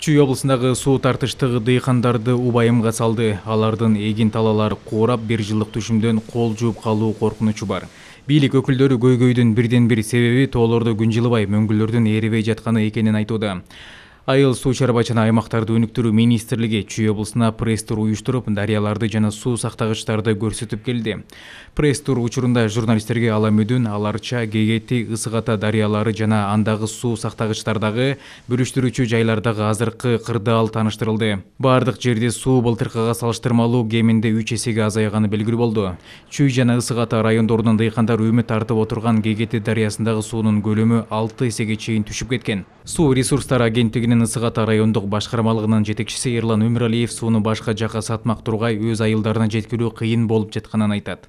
чүй облысындағы су тартыштығы дыйкандарды ұбайымға салды Алардың егін талалары қорап бір жылық түшімден қол жуып қалу коркунучу бар бийлик өкілдері көйгөйдің бірден бір себебі толырды күн бай мөңгүлөрдүн жатқаны жатқаны екенін айтуды. айыл суу чарба аймактарды өнүктүрүү министрлиги чүй облусуна пресс тур уюштуруп дарыяларды жана суу сактагычтарды көрсөтүп келди пресс тур учурунда журналисттерге аламүдүн ала арча кегети ысык ата дарыялары жана андагы суу сактагычтардагы бүрүштүрүүчү жайлардагы азыркы кырдаал тааныштырылды баардык жерде суу былтыркыга салыштырмалуу кеминде үч эсеге азайганы белгилүү болду чүй жана ысык ата райондорунун дыйкандары үмүт артып отурган кегети дарыясындагы суунун көлөмү алты эсеге чейин түшүп кеткен суу ресурстары агенттигин мектебинин ысык ата райондук жетекшісі Ерлан эрлан өмүралиев сууну башка жака сатмак өз айылдарына жеткирүү кыйын болып жатканын айтат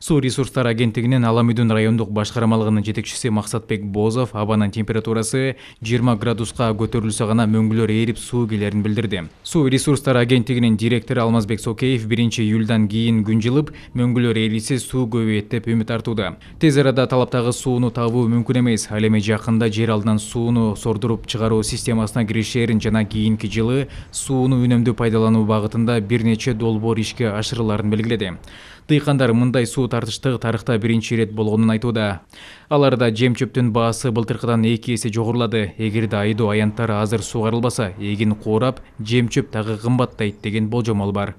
суу ресурстары агенттигинин аламүдүн райондук башкармалыгынын жетекчиси максатбек бозов абанын температурасы жыйырма градуска көтөрүлсө гана мөңгүлөр ээрип суу келерин билдирди суу ресурстары агенттигинин директору алмазбек сокеев биринчи июлдан кийин күн жылып мөңгүлөр ээрисе суу көбөйөт деп үмүт артууда тез арада талаптагы сууну табуу мүмкүн эмес ал эми жакында жер алдынан сууну сордуруп чыгаруу системасына киришэрин жана кийинки жылы сууну үнөмдүү пайдалануу багытында бир нече долбоор ишке ашырыларын белгиледи дыйкандар мындай суу тартыштыгы тарыхта биринчи ирет болгонун айтууда аларда жем чөптүн баасы былтыркыдан эки эсе жогорулады эгерде айдоо аянттары азыр суугарылбаса эгин куурап жем чөп дагы кымбаттайт деген болжомол бар